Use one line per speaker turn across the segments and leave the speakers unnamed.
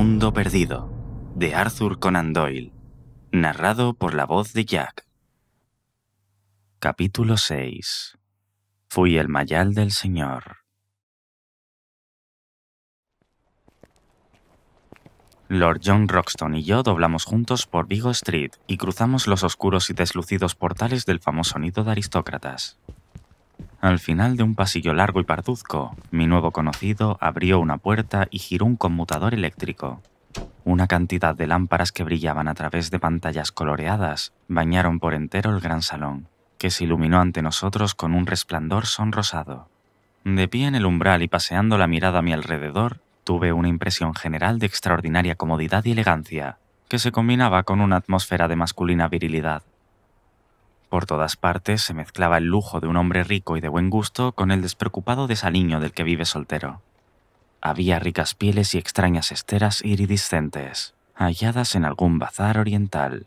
Mundo Perdido, de Arthur Conan Doyle, narrado por la voz de Jack. Capítulo 6. Fui el mayal del Señor. Lord John Roxton y yo doblamos juntos por Vigo Street y cruzamos los oscuros y deslucidos portales del famoso nido de aristócratas. Al final de un pasillo largo y parduzco, mi nuevo conocido abrió una puerta y giró un conmutador eléctrico. Una cantidad de lámparas que brillaban a través de pantallas coloreadas bañaron por entero el gran salón, que se iluminó ante nosotros con un resplandor sonrosado. De pie en el umbral y paseando la mirada a mi alrededor, tuve una impresión general de extraordinaria comodidad y elegancia, que se combinaba con una atmósfera de masculina virilidad. Por todas partes se mezclaba el lujo de un hombre rico y de buen gusto con el despreocupado desaliño del que vive soltero. Había ricas pieles y extrañas esteras iridiscentes, halladas en algún bazar oriental.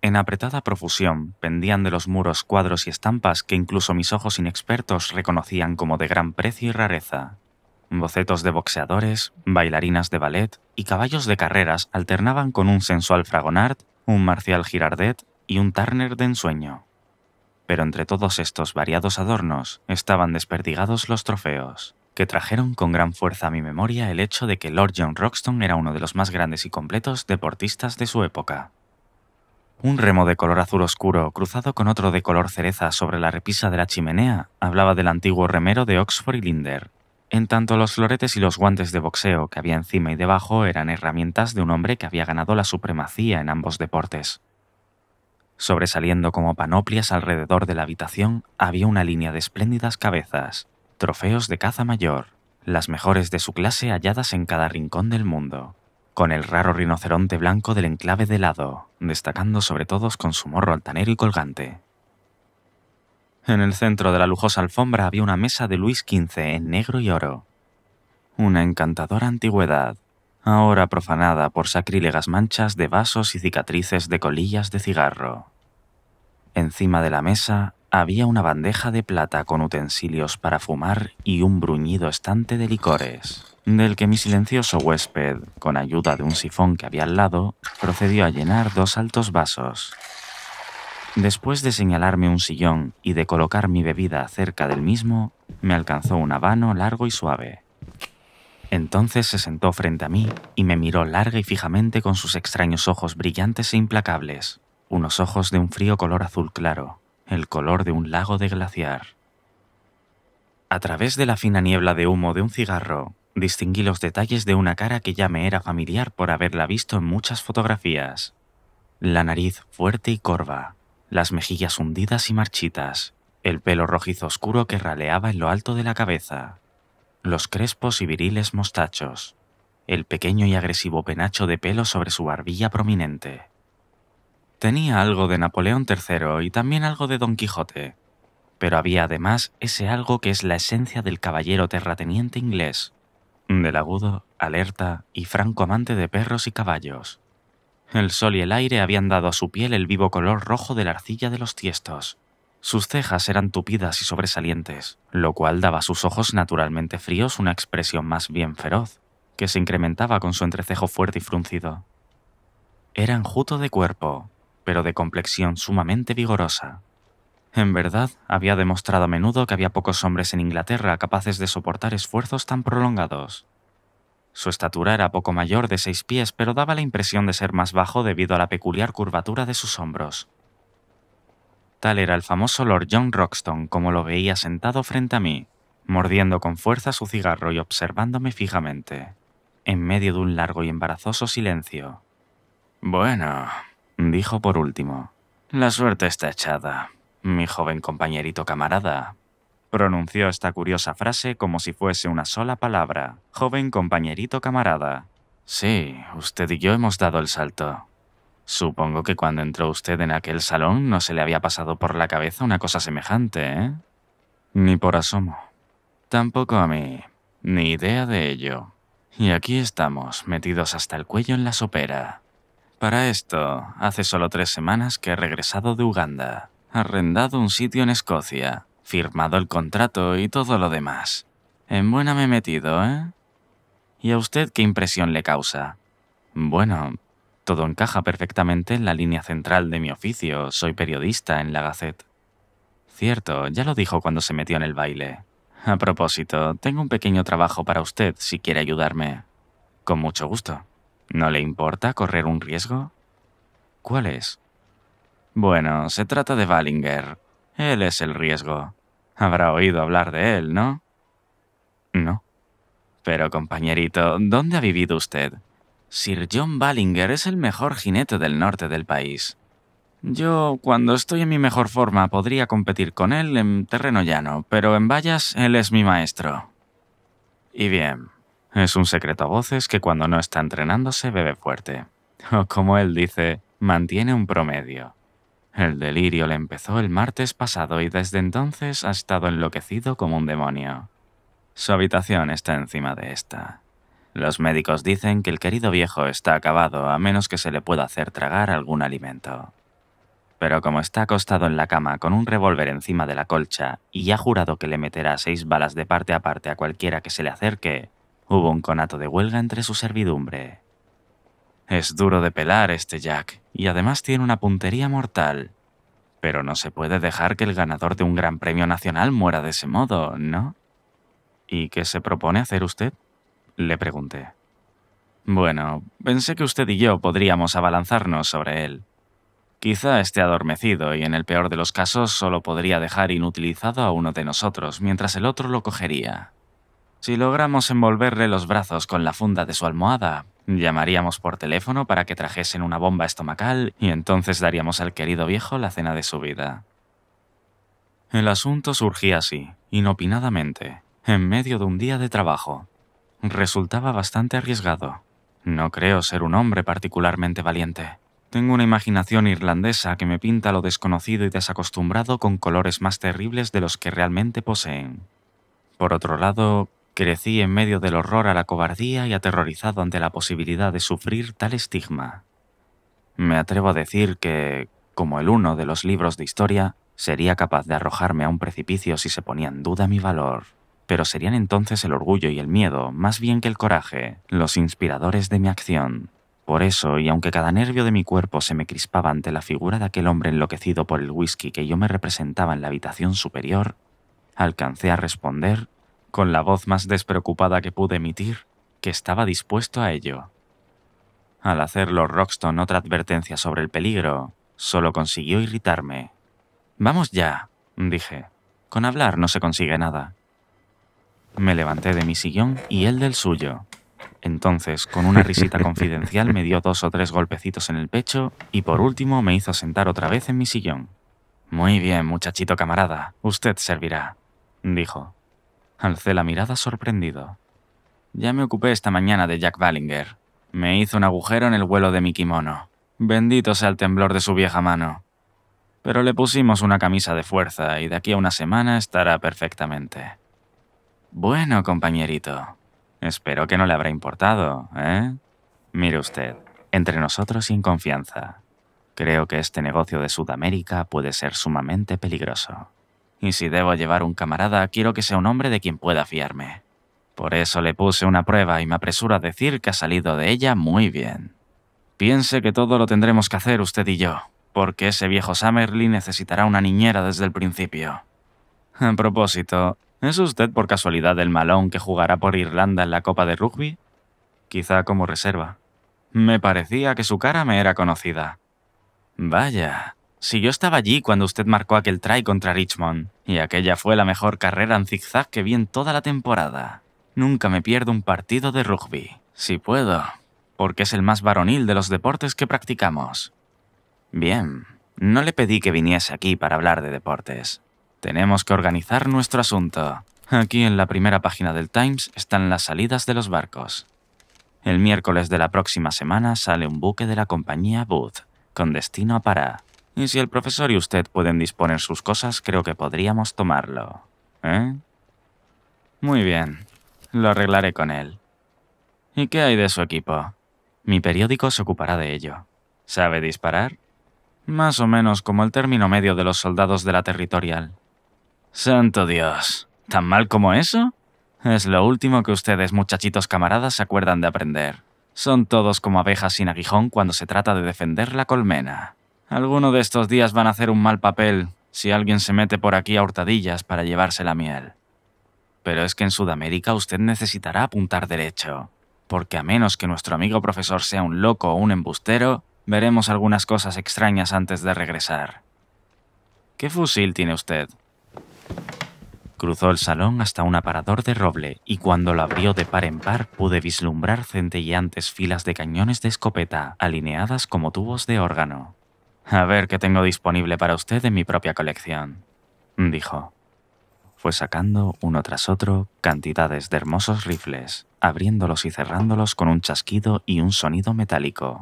En apretada profusión pendían de los muros cuadros y estampas que incluso mis ojos inexpertos reconocían como de gran precio y rareza. Bocetos de boxeadores, bailarinas de ballet y caballos de carreras alternaban con un sensual fragonard, un marcial girardet y un Turner de ensueño. Pero entre todos estos variados adornos estaban desperdigados los trofeos, que trajeron con gran fuerza a mi memoria el hecho de que Lord John Roxton era uno de los más grandes y completos deportistas de su época. Un remo de color azul oscuro cruzado con otro de color cereza sobre la repisa de la chimenea hablaba del antiguo remero de Oxford y Linder, en tanto los floretes y los guantes de boxeo que había encima y debajo eran herramientas de un hombre que había ganado la supremacía en ambos deportes. Sobresaliendo como panoplias alrededor de la habitación había una línea de espléndidas cabezas, trofeos de caza mayor, las mejores de su clase halladas en cada rincón del mundo, con el raro rinoceronte blanco del enclave de lado, destacando sobre todos con su morro altanero y colgante. En el centro de la lujosa alfombra había una mesa de Luis XV en negro y oro. Una encantadora antigüedad, ahora profanada por sacrílegas manchas de vasos y cicatrices de colillas de cigarro. Encima de la mesa había una bandeja de plata con utensilios para fumar y un bruñido estante de licores, del que mi silencioso huésped, con ayuda de un sifón que había al lado, procedió a llenar dos altos vasos. Después de señalarme un sillón y de colocar mi bebida cerca del mismo, me alcanzó un habano largo y suave. Entonces se sentó frente a mí y me miró larga y fijamente con sus extraños ojos brillantes e implacables unos ojos de un frío color azul claro, el color de un lago de glaciar. A través de la fina niebla de humo de un cigarro, distinguí los detalles de una cara que ya me era familiar por haberla visto en muchas fotografías. La nariz fuerte y corva, las mejillas hundidas y marchitas, el pelo rojizo oscuro que raleaba en lo alto de la cabeza, los crespos y viriles mostachos, el pequeño y agresivo penacho de pelo sobre su barbilla prominente. Tenía algo de Napoleón III y también algo de Don Quijote, pero había además ese algo que es la esencia del caballero terrateniente inglés, del agudo, alerta y franco amante de perros y caballos. El sol y el aire habían dado a su piel el vivo color rojo de la arcilla de los tiestos. Sus cejas eran tupidas y sobresalientes, lo cual daba a sus ojos naturalmente fríos una expresión más bien feroz, que se incrementaba con su entrecejo fuerte y fruncido. Era enjuto de cuerpo, pero de complexión sumamente vigorosa. En verdad, había demostrado a menudo que había pocos hombres en Inglaterra capaces de soportar esfuerzos tan prolongados. Su estatura era poco mayor de seis pies, pero daba la impresión de ser más bajo debido a la peculiar curvatura de sus hombros. Tal era el famoso Lord John Roxton como lo veía sentado frente a mí, mordiendo con fuerza su cigarro y observándome fijamente, en medio de un largo y embarazoso silencio. Bueno, dijo por último. La suerte está echada, mi joven compañerito camarada. Pronunció esta curiosa frase como si fuese una sola palabra. Joven compañerito camarada. Sí, usted y yo hemos dado el salto. Supongo que cuando entró usted en aquel salón no se le había pasado por la cabeza una cosa semejante, ¿eh? Ni por asomo. Tampoco a mí. Ni idea de ello. Y aquí estamos, metidos hasta el cuello en la sopera. Para esto, hace solo tres semanas que he regresado de Uganda, arrendado un sitio en Escocia, firmado el contrato y todo lo demás. En buena me he metido, ¿eh? ¿Y a usted qué impresión le causa? Bueno, todo encaja perfectamente en la línea central de mi oficio. Soy periodista en la Gazette. Cierto, ya lo dijo cuando se metió en el baile. A propósito, tengo un pequeño trabajo para usted si quiere ayudarme. Con mucho gusto. ¿No le importa correr un riesgo? ¿Cuál es? Bueno, se trata de Ballinger. Él es el riesgo. Habrá oído hablar de él, ¿no? No. Pero compañerito, ¿dónde ha vivido usted? Sir John Ballinger es el mejor jinete del norte del país. Yo, cuando estoy en mi mejor forma, podría competir con él en terreno llano, pero en vallas él es mi maestro. Y bien, es un secreto a voces que cuando no está entrenándose bebe fuerte. O como él dice, mantiene un promedio. El delirio le empezó el martes pasado y desde entonces ha estado enloquecido como un demonio. Su habitación está encima de esta. Los médicos dicen que el querido viejo está acabado a menos que se le pueda hacer tragar algún alimento. Pero como está acostado en la cama con un revólver encima de la colcha y ha jurado que le meterá seis balas de parte a parte a cualquiera que se le acerque, Hubo un conato de huelga entre su servidumbre. Es duro de pelar este Jack, y además tiene una puntería mortal. Pero no se puede dejar que el ganador de un gran premio nacional muera de ese modo, ¿no? ¿Y qué se propone hacer usted? Le pregunté. Bueno, pensé que usted y yo podríamos abalanzarnos sobre él. Quizá esté adormecido y en el peor de los casos solo podría dejar inutilizado a uno de nosotros mientras el otro lo cogería. Si logramos envolverle los brazos con la funda de su almohada, llamaríamos por teléfono para que trajesen una bomba estomacal y entonces daríamos al querido viejo la cena de su vida. El asunto surgía así, inopinadamente, en medio de un día de trabajo. Resultaba bastante arriesgado. No creo ser un hombre particularmente valiente. Tengo una imaginación irlandesa que me pinta lo desconocido y desacostumbrado con colores más terribles de los que realmente poseen. Por otro lado, Crecí en medio del horror a la cobardía y aterrorizado ante la posibilidad de sufrir tal estigma. Me atrevo a decir que, como el uno de los libros de historia, sería capaz de arrojarme a un precipicio si se ponía en duda mi valor. Pero serían entonces el orgullo y el miedo, más bien que el coraje, los inspiradores de mi acción. Por eso, y aunque cada nervio de mi cuerpo se me crispaba ante la figura de aquel hombre enloquecido por el whisky que yo me representaba en la habitación superior, alcancé a responder con la voz más despreocupada que pude emitir, que estaba dispuesto a ello. Al hacerlo Roxton otra advertencia sobre el peligro, solo consiguió irritarme. Vamos ya, dije. Con hablar no se consigue nada. Me levanté de mi sillón y él del suyo. Entonces, con una risita confidencial, me dio dos o tres golpecitos en el pecho y por último me hizo sentar otra vez en mi sillón. Muy bien, muchachito camarada, usted servirá, dijo. Alcé la mirada sorprendido. Ya me ocupé esta mañana de Jack Ballinger. Me hizo un agujero en el vuelo de mi kimono. Bendito sea el temblor de su vieja mano. Pero le pusimos una camisa de fuerza y de aquí a una semana estará perfectamente. Bueno, compañerito. Espero que no le habrá importado, ¿eh? Mire usted, entre nosotros sin confianza. Creo que este negocio de Sudamérica puede ser sumamente peligroso y si debo llevar un camarada, quiero que sea un hombre de quien pueda fiarme. Por eso le puse una prueba y me apresuro a decir que ha salido de ella muy bien. Piense que todo lo tendremos que hacer usted y yo, porque ese viejo Summerly necesitará una niñera desde el principio. A propósito, ¿es usted por casualidad el malón que jugará por Irlanda en la Copa de Rugby? Quizá como reserva. Me parecía que su cara me era conocida. Vaya, si yo estaba allí cuando usted marcó aquel try contra Richmond, y aquella fue la mejor carrera en zigzag que vi en toda la temporada. Nunca me pierdo un partido de rugby, si puedo, porque es el más varonil de los deportes que practicamos. Bien, no le pedí que viniese aquí para hablar de deportes. Tenemos que organizar nuestro asunto. Aquí en la primera página del Times están las salidas de los barcos. El miércoles de la próxima semana sale un buque de la compañía Booth, con destino a Pará. Y si el profesor y usted pueden disponer sus cosas, creo que podríamos tomarlo. ¿Eh? Muy bien. Lo arreglaré con él. ¿Y qué hay de su equipo? Mi periódico se ocupará de ello. ¿Sabe disparar? Más o menos como el término medio de los soldados de la territorial. Santo Dios. ¿Tan mal como eso? Es lo último que ustedes, muchachitos camaradas, se acuerdan de aprender. Son todos como abejas sin aguijón cuando se trata de defender la colmena. Alguno de estos días van a hacer un mal papel si alguien se mete por aquí a hurtadillas para llevarse la miel. Pero es que en Sudamérica usted necesitará apuntar derecho, porque a menos que nuestro amigo profesor sea un loco o un embustero, veremos algunas cosas extrañas antes de regresar. ¿Qué fusil tiene usted? Cruzó el salón hasta un aparador de roble y cuando lo abrió de par en par pude vislumbrar centelleantes filas de cañones de escopeta alineadas como tubos de órgano. A ver qué tengo disponible para usted en mi propia colección, dijo. Fue sacando uno tras otro cantidades de hermosos rifles, abriéndolos y cerrándolos con un chasquido y un sonido metálico.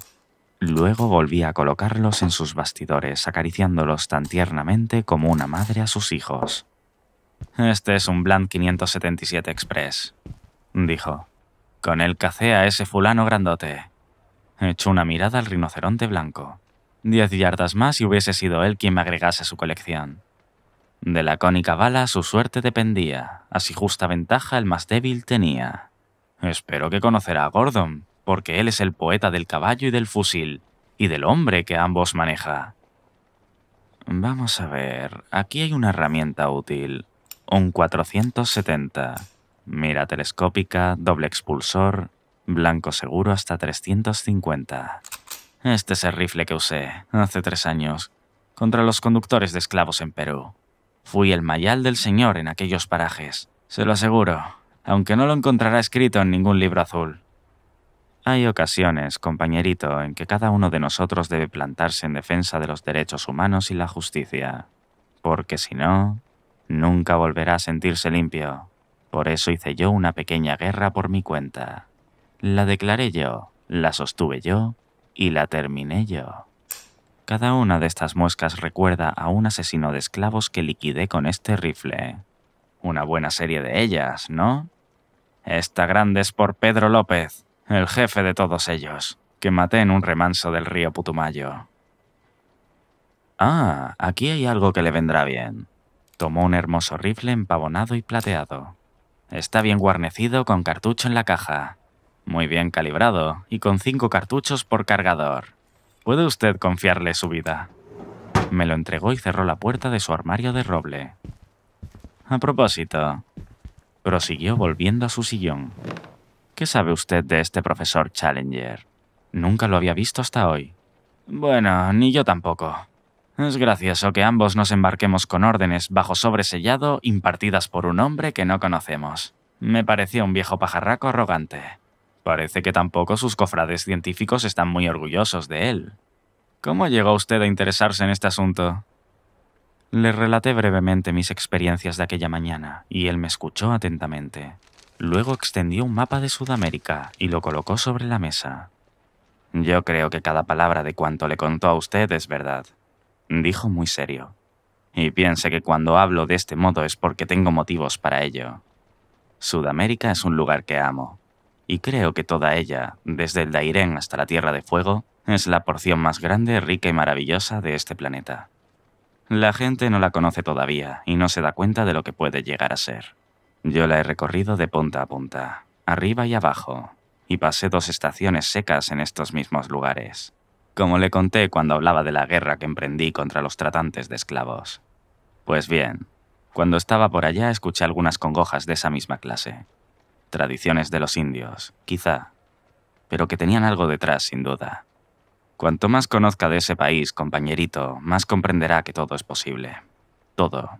Luego volvía a colocarlos en sus bastidores, acariciándolos tan tiernamente como una madre a sus hijos. Este es un Bland 577 Express, dijo. Con él cacé a ese fulano grandote. Echó una mirada al rinoceronte blanco. Diez yardas más y hubiese sido él quien me agregase su colección. De la cónica bala su suerte dependía, así justa ventaja el más débil tenía. Espero que conocerá a Gordon, porque él es el poeta del caballo y del fusil, y del hombre que ambos maneja. Vamos a ver, aquí hay una herramienta útil, un 470. Mira telescópica, doble expulsor, blanco seguro hasta 350. Este es el rifle que usé hace tres años contra los conductores de esclavos en Perú. Fui el mayal del señor en aquellos parajes, se lo aseguro, aunque no lo encontrará escrito en ningún libro azul. Hay ocasiones, compañerito, en que cada uno de nosotros debe plantarse en defensa de los derechos humanos y la justicia, porque si no, nunca volverá a sentirse limpio. Por eso hice yo una pequeña guerra por mi cuenta. La declaré yo, la sostuve yo y la terminé yo. Cada una de estas muescas recuerda a un asesino de esclavos que liquidé con este rifle. Una buena serie de ellas, ¿no? Esta grande es por Pedro López, el jefe de todos ellos, que maté en un remanso del río Putumayo. Ah, aquí hay algo que le vendrá bien. Tomó un hermoso rifle empavonado y plateado. Está bien guarnecido con cartucho en la caja muy bien calibrado y con cinco cartuchos por cargador. Puede usted confiarle su vida. Me lo entregó y cerró la puerta de su armario de roble. A propósito, prosiguió volviendo a su sillón. ¿Qué sabe usted de este profesor Challenger? Nunca lo había visto hasta hoy. Bueno, ni yo tampoco. Es gracioso que ambos nos embarquemos con órdenes bajo sobresellado impartidas por un hombre que no conocemos. Me parecía un viejo pajarraco arrogante. Parece que tampoco sus cofrades científicos están muy orgullosos de él. ¿Cómo llegó usted a interesarse en este asunto? Le relaté brevemente mis experiencias de aquella mañana, y él me escuchó atentamente. Luego extendió un mapa de Sudamérica y lo colocó sobre la mesa. Yo creo que cada palabra de cuanto le contó a usted es verdad, dijo muy serio. Y piense que cuando hablo de este modo es porque tengo motivos para ello. Sudamérica es un lugar que amo, y creo que toda ella, desde el Dairén hasta la Tierra de Fuego, es la porción más grande, rica y maravillosa de este planeta. La gente no la conoce todavía y no se da cuenta de lo que puede llegar a ser. Yo la he recorrido de punta a punta, arriba y abajo, y pasé dos estaciones secas en estos mismos lugares, como le conté cuando hablaba de la guerra que emprendí contra los tratantes de esclavos. Pues bien, cuando estaba por allá escuché algunas congojas de esa misma clase tradiciones de los indios, quizá, pero que tenían algo detrás, sin duda. Cuanto más conozca de ese país, compañerito, más comprenderá que todo es posible. Todo.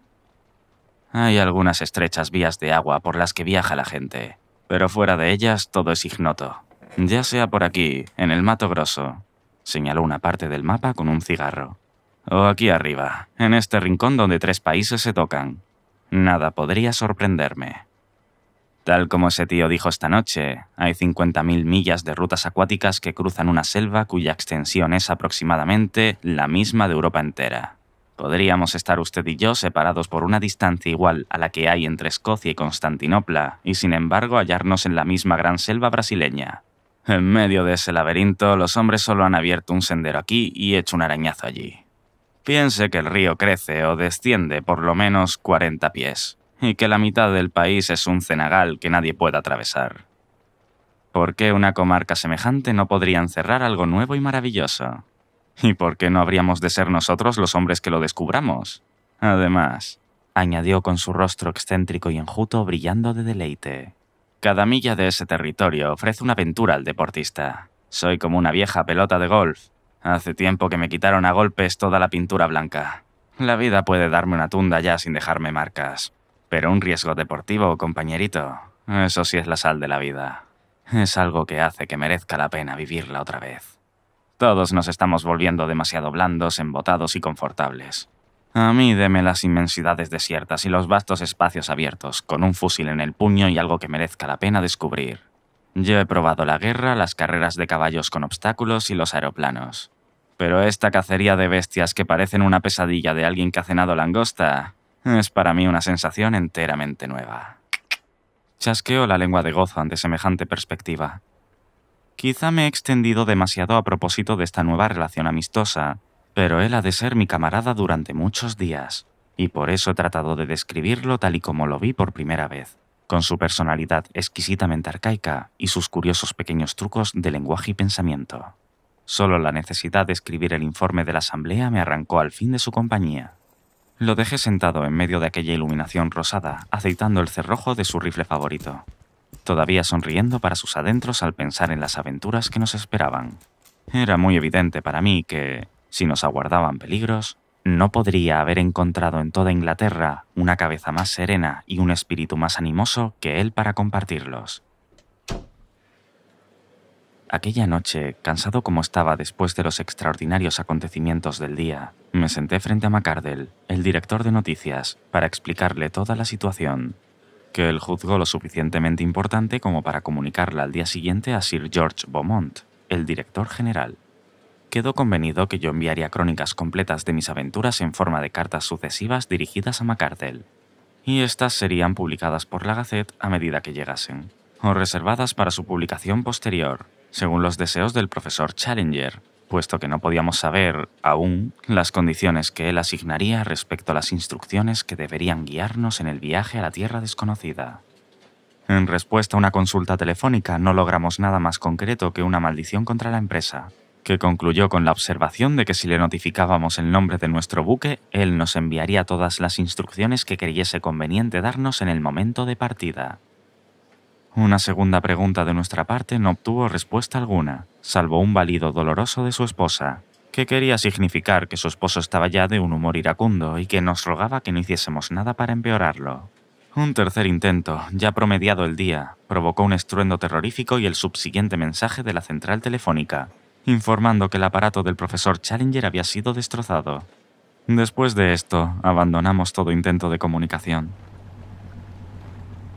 Hay algunas estrechas vías de agua por las que viaja la gente, pero fuera de ellas todo es ignoto. Ya sea por aquí, en el Mato Grosso, señaló una parte del mapa con un cigarro. O aquí arriba, en este rincón donde tres países se tocan. Nada podría sorprenderme. Tal como ese tío dijo esta noche, hay 50.000 millas de rutas acuáticas que cruzan una selva cuya extensión es aproximadamente la misma de Europa entera. Podríamos estar usted y yo separados por una distancia igual a la que hay entre Escocia y Constantinopla, y sin embargo hallarnos en la misma gran selva brasileña. En medio de ese laberinto, los hombres solo han abierto un sendero aquí y hecho un arañazo allí. Piense que el río crece o desciende por lo menos 40 pies y que la mitad del país es un cenagal que nadie pueda atravesar. ¿Por qué una comarca semejante no podría encerrar algo nuevo y maravilloso? ¿Y por qué no habríamos de ser nosotros los hombres que lo descubramos? Además, añadió con su rostro excéntrico y enjuto brillando de deleite. Cada milla de ese territorio ofrece una aventura al deportista. Soy como una vieja pelota de golf. Hace tiempo que me quitaron a golpes toda la pintura blanca. La vida puede darme una tunda ya sin dejarme marcas. Pero un riesgo deportivo, compañerito, eso sí es la sal de la vida. Es algo que hace que merezca la pena vivirla otra vez. Todos nos estamos volviendo demasiado blandos, embotados y confortables. A mí deme las inmensidades desiertas y los vastos espacios abiertos, con un fusil en el puño y algo que merezca la pena descubrir. Yo he probado la guerra, las carreras de caballos con obstáculos y los aeroplanos. Pero esta cacería de bestias que parecen una pesadilla de alguien que ha cenado langosta, es para mí una sensación enteramente nueva. Chasqueo la lengua de gozo ante semejante perspectiva. Quizá me he extendido demasiado a propósito de esta nueva relación amistosa, pero él ha de ser mi camarada durante muchos días, y por eso he tratado de describirlo tal y como lo vi por primera vez, con su personalidad exquisitamente arcaica y sus curiosos pequeños trucos de lenguaje y pensamiento. Solo la necesidad de escribir el informe de la asamblea me arrancó al fin de su compañía. Lo dejé sentado en medio de aquella iluminación rosada, aceitando el cerrojo de su rifle favorito, todavía sonriendo para sus adentros al pensar en las aventuras que nos esperaban. Era muy evidente para mí que, si nos aguardaban peligros, no podría haber encontrado en toda Inglaterra una cabeza más serena y un espíritu más animoso que él para compartirlos. Aquella noche, cansado como estaba después de los extraordinarios acontecimientos del día, me senté frente a McCardell, el director de noticias, para explicarle toda la situación, que él juzgó lo suficientemente importante como para comunicarla al día siguiente a Sir George Beaumont, el director general. Quedó convenido que yo enviaría crónicas completas de mis aventuras en forma de cartas sucesivas dirigidas a McCardell, y estas serían publicadas por la Gazette a medida que llegasen, o reservadas para su publicación posterior, según los deseos del profesor Challenger, puesto que no podíamos saber aún las condiciones que él asignaría respecto a las instrucciones que deberían guiarnos en el viaje a la tierra desconocida. En respuesta a una consulta telefónica no logramos nada más concreto que una maldición contra la empresa, que concluyó con la observación de que si le notificábamos el nombre de nuestro buque, él nos enviaría todas las instrucciones que creyese conveniente darnos en el momento de partida. Una segunda pregunta de nuestra parte no obtuvo respuesta alguna, salvo un válido doloroso de su esposa, que quería significar que su esposo estaba ya de un humor iracundo y que nos rogaba que no hiciésemos nada para empeorarlo. Un tercer intento, ya promediado el día, provocó un estruendo terrorífico y el subsiguiente mensaje de la central telefónica, informando que el aparato del profesor Challenger había sido destrozado. Después de esto, abandonamos todo intento de comunicación.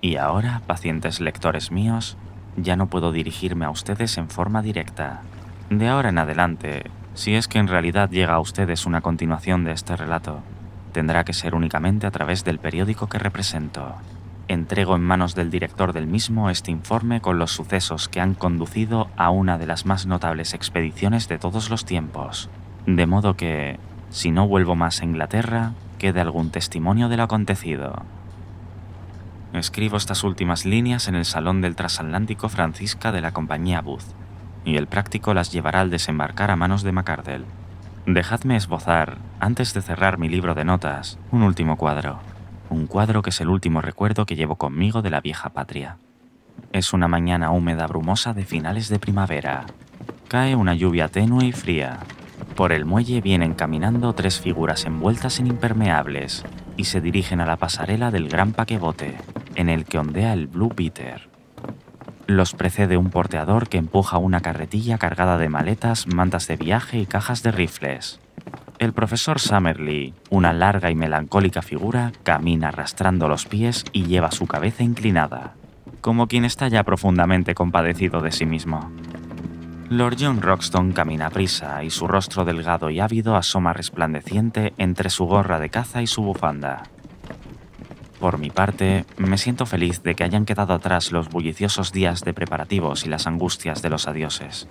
Y ahora, pacientes lectores míos, ya no puedo dirigirme a ustedes en forma directa. De ahora en adelante, si es que en realidad llega a ustedes una continuación de este relato, tendrá que ser únicamente a través del periódico que represento. Entrego en manos del director del mismo este informe con los sucesos que han conducido a una de las más notables expediciones de todos los tiempos. De modo que, si no vuelvo más a Inglaterra, quede algún testimonio de lo acontecido. Escribo estas últimas líneas en el salón del transatlántico Francisca de la compañía Booth, y el práctico las llevará al desembarcar a manos de MacArdell. Dejadme esbozar, antes de cerrar mi libro de notas, un último cuadro. Un cuadro que es el último recuerdo que llevo conmigo de la vieja patria. Es una mañana húmeda brumosa de finales de primavera. Cae una lluvia tenue y fría. Por el muelle vienen caminando tres figuras envueltas en impermeables, y se dirigen a la pasarela del Gran Paquebote, en el que ondea el Blue Peter. Los precede un porteador que empuja una carretilla cargada de maletas, mantas de viaje y cajas de rifles. El profesor Summerlee, una larga y melancólica figura, camina arrastrando los pies y lleva su cabeza inclinada, como quien está ya profundamente compadecido de sí mismo. Lord John Roxton camina a prisa y su rostro delgado y ávido asoma resplandeciente entre su gorra de caza y su bufanda. Por mi parte, me siento feliz de que hayan quedado atrás los bulliciosos días de preparativos y las angustias de los adioses.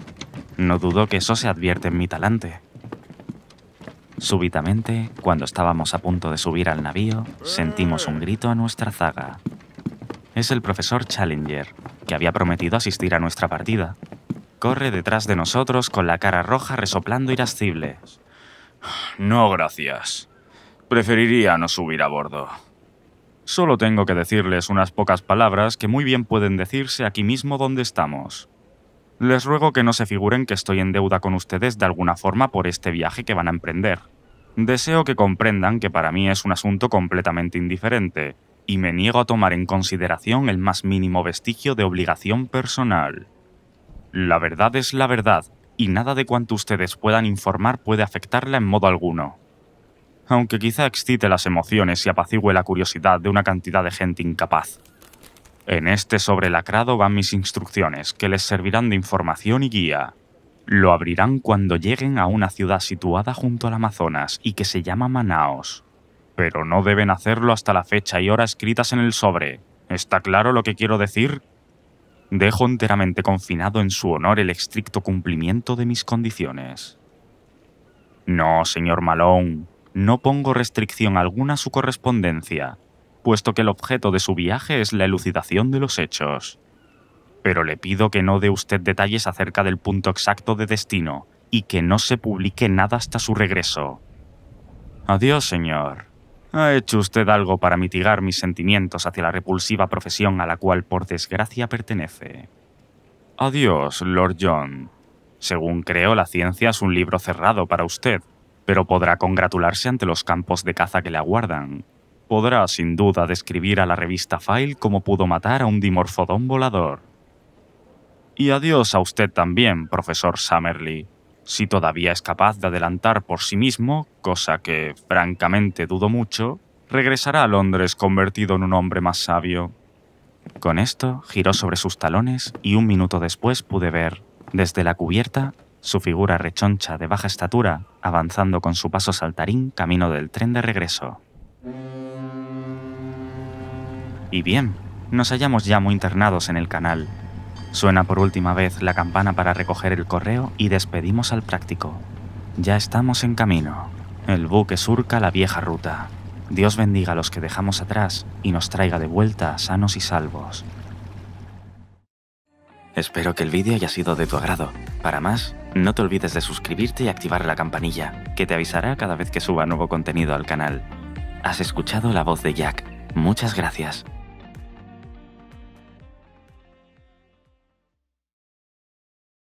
No dudo que eso se advierte en mi talante. Súbitamente, cuando estábamos a punto de subir al navío, sentimos un grito a nuestra zaga. Es el profesor Challenger, que había prometido asistir a nuestra partida, Corre detrás de nosotros con la cara roja resoplando irascible. No, gracias. Preferiría no subir a bordo. Solo tengo que decirles unas pocas palabras que muy bien pueden decirse aquí mismo donde estamos. Les ruego que no se figuren que estoy en deuda con ustedes de alguna forma por este viaje que van a emprender. Deseo que comprendan que para mí es un asunto completamente indiferente, y me niego a tomar en consideración el más mínimo vestigio de obligación personal. La verdad es la verdad, y nada de cuanto ustedes puedan informar puede afectarla en modo alguno. Aunque quizá excite las emociones y apacigüe la curiosidad de una cantidad de gente incapaz. En este sobre lacrado van mis instrucciones, que les servirán de información y guía. Lo abrirán cuando lleguen a una ciudad situada junto al Amazonas y que se llama Manaos. Pero no deben hacerlo hasta la fecha y hora escritas en el sobre. ¿Está claro lo que quiero decir? Dejo enteramente confinado en su honor el estricto cumplimiento de mis condiciones. No, señor Malone, no pongo restricción alguna a su correspondencia, puesto que el objeto de su viaje es la elucidación de los hechos. Pero le pido que no dé usted detalles acerca del punto exacto de destino y que no se publique nada hasta su regreso. Adiós, señor. ¿Ha hecho usted algo para mitigar mis sentimientos hacia la repulsiva profesión a la cual por desgracia pertenece? Adiós, Lord John. Según creo, la ciencia es un libro cerrado para usted, pero podrá congratularse ante los campos de caza que le aguardan. Podrá, sin duda, describir a la revista File cómo pudo matar a un dimorfodón volador. Y adiós a usted también, profesor Summerlee. Si todavía es capaz de adelantar por sí mismo, cosa que francamente dudo mucho, regresará a Londres convertido en un hombre más sabio. Con esto, giró sobre sus talones y un minuto después pude ver, desde la cubierta, su figura rechoncha de baja estatura, avanzando con su paso saltarín camino del tren de regreso. Y bien, nos hallamos ya muy internados en el canal, Suena por última vez la campana para recoger el correo y despedimos al práctico. Ya estamos en camino. El buque surca la vieja ruta. Dios bendiga a los que dejamos atrás y nos traiga de vuelta sanos y salvos. Espero que el vídeo haya sido de tu agrado. Para más, no te olvides de suscribirte y activar la campanilla, que te avisará cada vez que suba nuevo contenido al canal. Has escuchado la voz de Jack. Muchas gracias.